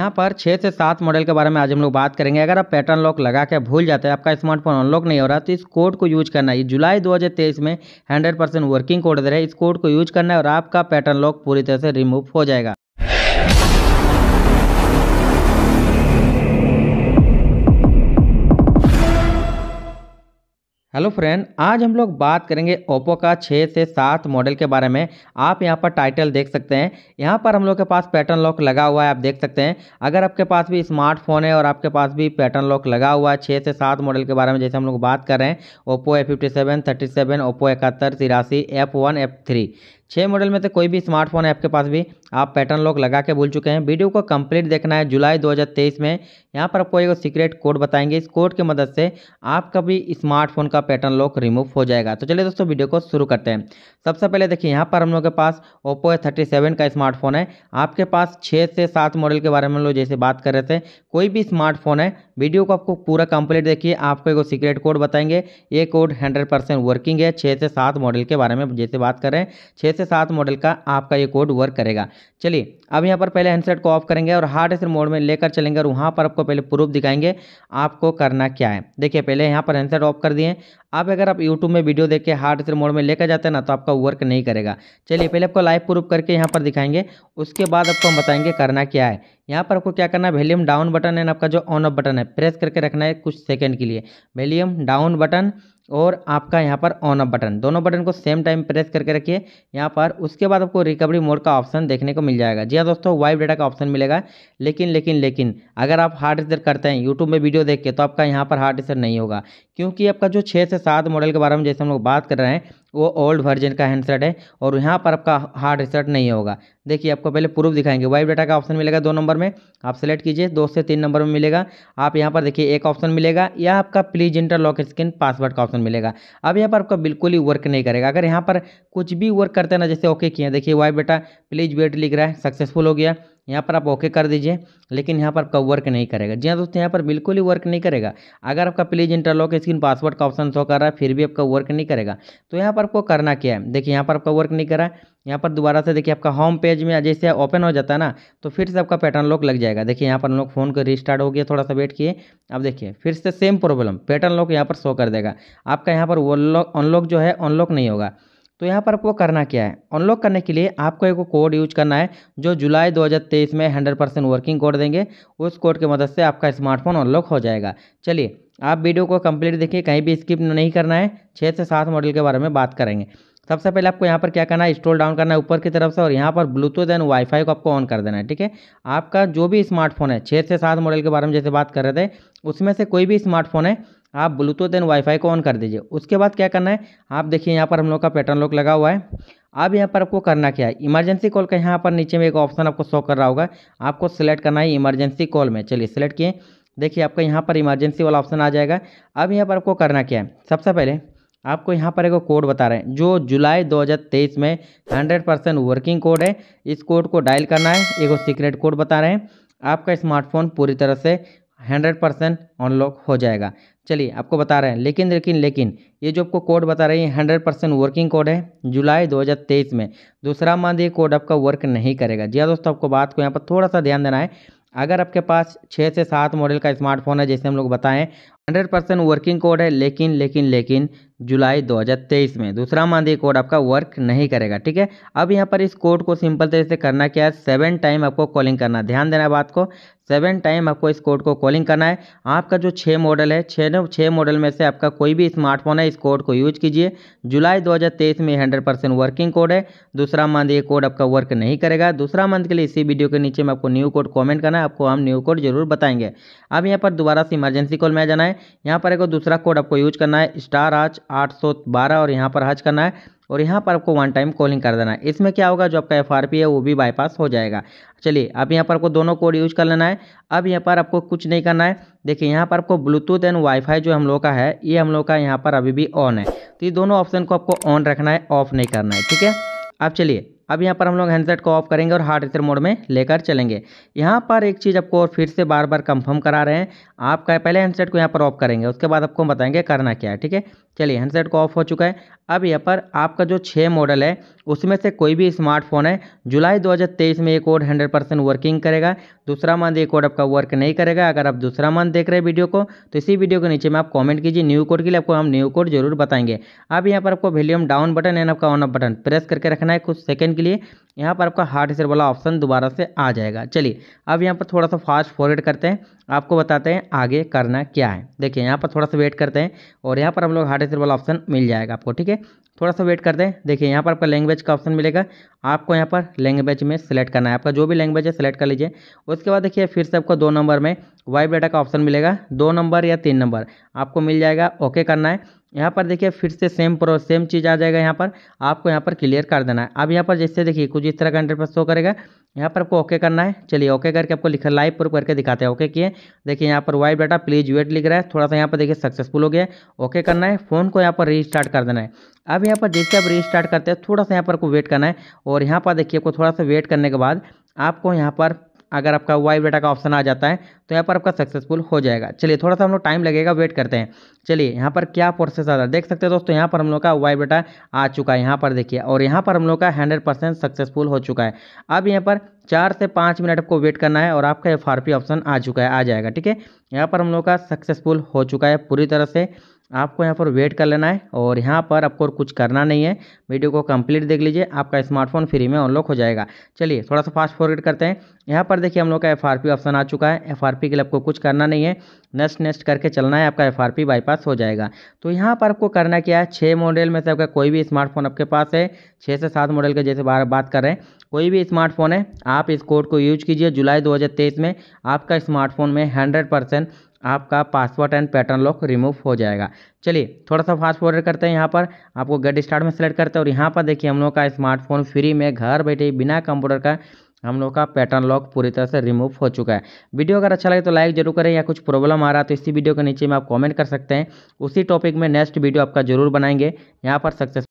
यहाँ पर छः से सात मॉडल के बारे में आज हम लोग बात करेंगे अगर आप पैटर्न लॉक लगा के भूल जाते हैं आपका स्मार्टफोन अनलॉक नहीं हो रहा तो इस कोड को यूज करना है जुलाई 2023 में 100 परसेंट वर्किंग कोड दे रहे है इस कोड को यूज करना है और आपका पैटर्न लॉक पूरी तरह से रिमूव हो जाएगा हेलो फ्रेंड आज हम लोग बात करेंगे ओप्पो का छः से सात मॉडल के बारे में आप यहां पर टाइटल देख सकते हैं यहां पर हम लोग के पास पैटर्न लॉक लगा हुआ है आप देख सकते हैं अगर आपके पास भी स्मार्टफोन है और आपके पास भी पैटर्न लॉक लगा हुआ है छः से सात मॉडल के बारे में जैसे हम लोग बात कर रहे हैं Oppo A fifty seven thirty seven Oppo इकहत्तर तिरासी एफ वन एफ थ्री छः मॉडल में से कोई भी स्मार्टफोन है आपके पास भी आप पैटर्न लॉक लगा के भूल चुके हैं वीडियो को कंप्लीट देखना है जुलाई 2023 में यहाँ पर आपको एक सीक्रेट कोड बताएंगे इस कोड की मदद से आपका भी स्मार्टफोन का पैटर्न लॉक रिमूव हो जाएगा तो चलिए दोस्तों वीडियो को शुरू करते हैं सबसे पहले देखिए यहाँ पर हम लोग के पास ओप्पो ए थर्टी सेवन का स्मार्टफोन है आपके पास छः से सात मॉडल के बारे में हम लोग जैसे बात कर रहे थे कोई भी स्मार्टफोन है वीडियो को आपको पूरा कंप्लीट देखिए आपको एक सीक्रेट कोड बताएंगे ये कोड हंड्रेड परसेंट वर्किंग है छः से सात मॉडल के बारे में जैसे बात कर रहे हैं छः से सात मॉडल का आपका ये कोड वर्क करेगा चलिए अब यहाँ पर पहले हैंडसेट को ऑफ करेंगे और हार्ड एसर मोड में लेकर चलेंगे और वहाँ पर आपको पहले प्रूफ दिखाएंगे आपको करना क्या है देखिए पहले यहाँ पर हैंडसेट ऑफ कर दिए अब अगर आप यूट्यूब में वीडियो देख के हार्ड एसर मोड में लेकर जाते हैं ना तो आपका वर्क नहीं करेगा चलिए पहले आपको लाइव प्रूफ करके यहाँ पर दिखाएंगे उसके बाद आपको हम बताएंगे करना क्या है यहाँ पर आपको क्या करना है वैल्यूम डाउन बटन है आपका जो ऑन ऑफ बटन है प्रेस करके रखना है कुछ सेकेंड के लिए वैल्यूम डाउन बटन और आपका यहाँ पर ऑन अप बटन दोनों बटन को सेम टाइम प्रेस करके रखिए यहाँ पर उसके बाद आपको रिकवरी मोड का ऑप्शन देखने को मिल जाएगा जी हाँ दोस्तों वाइव डाटा का ऑप्शन मिलेगा लेकिन लेकिन लेकिन अगर आप हार्ड रिसेट करते हैं यूट्यूब में वीडियो देख के तो आपका यहाँ पर हार्ड रिसेट नहीं होगा क्योंकि आपका जो छः से सात मॉडल के बारे में जैसे हम लोग बात कर रहे हैं वो ओल्ड वर्जन का हैंडसेट है और यहाँ पर आपका हार्ड रिसेट नहीं होगा देखिए आपको पहले प्रूफ दिखाएंगे वाइव डाटा का ऑप्शन मिलेगा दो नंबर में आप सेलेक्ट कीजिए दो से तीन नंबर में मिलेगा आप यहाँ पर देखिए एक ऑप्शन मिलेगा या आपका please enter lock screen password का ऑप्शन मिलेगा अब यहाँ पर आपका बिल्कुल ही वर्क नहीं करेगा अगर यहाँ पर कुछ भी वर्क करते ना जैसे ओके किया देखिए वाइव डाटा प्लीज वेट लिख रहा है सक्सेसफुल हो गया यहाँ पर आप ओके कर दीजिए लेकिन यहाँ पर आपका वर्क नहीं करेगा जी हाँ दोस्तों यहाँ पर बिल्कुल ही वर्क नहीं करेगा अगर आपका प्लीज इंटरलॉक स्क्रीन पासवर्ड का ऑप्शन शो कर रहा है फिर भी आपका वर्क नहीं करेगा तो यहाँ पर आपको करना क्या है देखिए यहाँ पर आपका वर्क नहीं करा यहाँ पर दोबारा से देखिए आपका होम पेज में जैसे ओपन हो जाता है ना तो फिर से आपका पैटर्न लॉक लग जाएगा देखिए यहाँ पर लोग फोन को रिस्टार्ट हो गया थोड़ा सा वेट किए अब देखिए फिर से सेम प्रॉब्लम पैटर्न लॉक यहाँ पर शो कर देगा आपका यहाँ पर वो लॉक अनलॉक जो है अनलॉक नहीं होगा तो यहाँ पर आपको करना क्या है अनलॉक करने के लिए आपको एक कोड यूज करना है जो जुलाई 2023 में 100 परसेंट वर्किंग कोड देंगे उस कोड की मदद से आपका स्मार्टफोन अनलॉक हो जाएगा चलिए आप वीडियो को कंप्लीट देखिए कहीं भी स्किप नहीं करना है छः से सात मॉडल के बारे में बात करेंगे सबसे पहले आपको यहाँ पर क्या करना है स्टोल डाउन करना है ऊपर की तरफ से और यहाँ पर ब्लूटूथ एंड वाईफाई को आपको ऑन कर देना है ठीक है आपका जो भी स्मार्टफोन है छः से सात मॉडल के बारे में जैसे बात कर रहे थे उसमें से कोई भी स्मार्टफोन है आप ब्लूटूथ एंड वाईफाई को ऑन कर दीजिए उसके बाद क्या करना है आप देखिए यहाँ पर हम लोग का पैटर्न लॉक लगा हुआ है अब यहाँ पर आपको करना क्या है इमरजेंसी कॉल का यहाँ पर नीचे में एक ऑप्शन आपको शो कर रहा होगा आपको सिलेक्ट करना है इमरजेंसी कॉल में चलिए सिलेक्ट किए देखिए आपका यहाँ पर इमरजेंसी वाला ऑप्शन आ जाएगा अब यहाँ पर आपको करना क्या है सबसे पहले आपको यहाँ पर एक कोड बता रहे हैं जो जुलाई 2023 में 100 परसेंट वर्किंग कोड है इस कोड को डायल करना है एगो सीक्रेट कोड बता रहे हैं आपका स्मार्टफोन पूरी तरह से 100 परसेंट अनलॉक हो जाएगा चलिए आपको बता रहे हैं लेकिन लेकिन लेकिन ये जो आपको कोड बता रहे हैं हंड्रेड परसेंट वर्किंग कोड है जुलाई 2023 में दूसरा मंथ ये कोड आपका वर्क नहीं करेगा जी हाँ दोस्तों आपको बात को यहाँ पर थोड़ा सा ध्यान देना है अगर आपके पास छः से सात मॉडल का स्मार्टफोन है जैसे हम लोग बताएं हंड्रेड परसेंट वर्किंग कोड है लेकिन लेकिन लेकिन जुलाई 2023 में दूसरा मंथ कोड आपका वर्क नहीं करेगा ठीक है अब यहाँ पर इस कोड को सिंपल तरीके से करना क्या है सेवन टाइम आपको कॉलिंग करना ध्यान देना बात को सेवन टाइम आपको इस कोड को कॉलिंग करना है आपका जो छः मॉडल है छः छः मॉडल में से आपका कोई भी स्मार्टफोन है इस कोड को यूज कीजिए जुलाई 2023 में हंड्रेड परसेंट वर्किंग कोड है दूसरा मंथ ये कोड आपका वर्क नहीं करेगा दूसरा मंथ के लिए इसी वीडियो के नीचे में आपको न्यू कोड कॉमेंट करना है आपको हम न्यू कोड जरूर बताएंगे अब यहाँ पर दोबारा से इमरजेंसी कॉल में जाना है है यहाँ पर एक दूसरा कोड आपको यूज करना है स्टार आज आठ सौ बारह और यहाँ पर हज करना है और यहाँ पर आपको वन टाइम कॉलिंग कर देना है इसमें क्या होगा जो आपका एफ है वो भी बाईपास हो जाएगा चलिए अब यहाँ पर आपको दोनों कोड यूज कर लेना है अब यहाँ पर आपको कुछ नहीं करना है देखिए यहाँ पर आपको ब्लूटूथ एंड वाईफाई जो हम लोग का है ये हम लोग का यहाँ पर अभी भी ऑन है तो ये दोनों ऑप्शन को आपको ऑन रखना है ऑफ नहीं करना है ठीक है अब चलिए अब यहाँ पर हम लोग हैंडसेट को ऑफ करेंगे और हार्ड रिसेट मोड में लेकर चलेंगे यहाँ पर एक चीज़ आपको और फिर से बार बार कंफर्म करा रहे हैं आपका पहले हैंडसेट को यहाँ पर ऑफ करेंगे उसके बाद आपको बताएंगे करना क्या है ठीक है चलिए हैंडसेट को ऑफ हो चुका है अब यहाँ पर आपका जो छः मॉडल है उसमें से कोई भी स्मार्टफोन है जुलाई दो में एक कोड हंड्रेड परसेंट वर्किंग करेगा दूसरा मंथ ये कोड आपका वर्क नहीं करेगा अगर आप दूसरा मंथ देख रहे हैं वीडियो को तो इसी वीडियो के नीचे में आप कॉमेंट कीजिए न्यू कोड के लिए आपको हम न्यू कोड जरूर बताएंगे अब यहाँ पर आपको वैल्यूम डाउन बटन एंड आपका ऑन अप बटन प्रेस करके रखना है कुछ सेकेंड के लिए यहाँ पर आपका हार्ट हिस्सर वाला ऑप्शन दोबारा से आ जाएगा चलिए अब यहाँ पर थोड़ा सा फास्ट फॉरवर्ड करते हैं आपको बताते हैं आगे करना क्या है देखिए यहाँ पर थोड़ा सा वेट करते हैं और यहाँ पर हम लोग हार्ट हिस्सर वाला ऑप्शन मिल जाएगा आपको ठीक है थोड़ा सा वेट करते हैं देखिए यहाँ पर आपका लैंग्वेज का ऑप्शन मिलेगा आपको यहाँ पर लैंग्वेज में सेलेक्ट करना है आपका जो भी लैंग्वेज है सेलेक्ट कर लीजिए उसके बाद देखिए फिर से आपको दो नंबर में वाइब डाटा का ऑप्शन मिलेगा दो नंबर या तीन नंबर आपको मिल जाएगा ओके करना है यहाँ पर देखिए फिर से सेम प्रो सेम चीज़ आ जाएगा यहाँ पर आपको यहाँ पर क्लियर कर देना है अब यहाँ पर जैसे देखिए कुछ इस तरह का इंटरफेस शो करेगा यहाँ पर आपको ओके करना है चलिए ओके करके आपको लिखा लाइव प्रूफ करके दिखाते हैं ओके किए देखिए यहाँ पर वाइट डाटा प्लीज वेट लिख रहा है थोड़ा सा यहाँ पर देखिए सक्सेसफुल हो गया ओके करना है फ़ोन को यहाँ पर रीस्टार्ट कर देना है अब यहाँ पर जैसे आप रीस्टार्ट करते हैं थोड़ा सा यहाँ पर आपको वेट करना है और यहाँ पर देखिए आपको थोड़ा सा वेट करने के बाद आपको यहाँ पर अगर आपका वाई बेटा का ऑप्शन आ जाता है तो यहाँ पर आपका सक्सेसफुल हो जाएगा चलिए थोड़ा सा हम लोग टाइम लगेगा वेट करते हैं चलिए यहाँ पर क्या प्रोसेस आ रहा है देख सकते हैं दोस्तों यहाँ पर हम लोग का वाई बेटा आ चुका है यहाँ पर देखिए और यहाँ पर हम लोग का हंड्रेड परसेंट सक्सेसफुल हो चुका है अब यहाँ पर चार से पाँच मिनट आपको वेट करना है और आपका एफ ऑप्शन आ चुका है आ जाएगा ठीक है यहाँ पर हम लोग का सक्सेसफुल हो चुका है पूरी तरह से आपको यहाँ पर वेट कर लेना है और यहाँ पर आपको कुछ करना नहीं है वीडियो को कंप्लीट देख लीजिए आपका स्मार्टफोन फ्री में अनलॉक हो जाएगा चलिए थोड़ा सा फास्ट फॉरवर्ड करते हैं यहाँ पर देखिए हम लोग का एफ ऑप्शन आ चुका है एफ के लिए आपको कुछ करना नहीं है नेक्स्ट नेक्स्ट करके चलना है आपका एफ बाईपास हो जाएगा तो यहाँ पर आपको करना क्या है छः मॉडल में से आपका कोई भी स्मार्टफोन आपके पास है छः से सात मॉडल के जैसे बार बात कर रहे हैं कोई भी स्मार्टफोन है आप इस कोड को यूज कीजिए जुलाई दो में आपका स्मार्टफोन में हंड्रेड परसेंट आपका password and pattern lock remove हो जाएगा चलिए थोड़ा सा फास्ट फॉरवर्ड करते हैं यहाँ पर आपको गेट स्टार्ट में सेलेक्ट करते हैं और यहाँ पर देखिए हम लोग का स्मार्टफोन फ्री में घर बैठे बिना कंप्यूटर का हम लोग का पैटर्न लॉक पूरी तरह से रिमूव हो चुका है वीडियो अगर अच्छा लगे तो लाइक जरूर करें या कुछ प्रॉब्लम आ रहा है तो इसी वीडियो के नीचे में आप कॉमेंट कर सकते हैं उसी टॉपिक में नेक्स्ट वीडियो आपका जरूर बनाएंगे यहाँ पर सक्सेस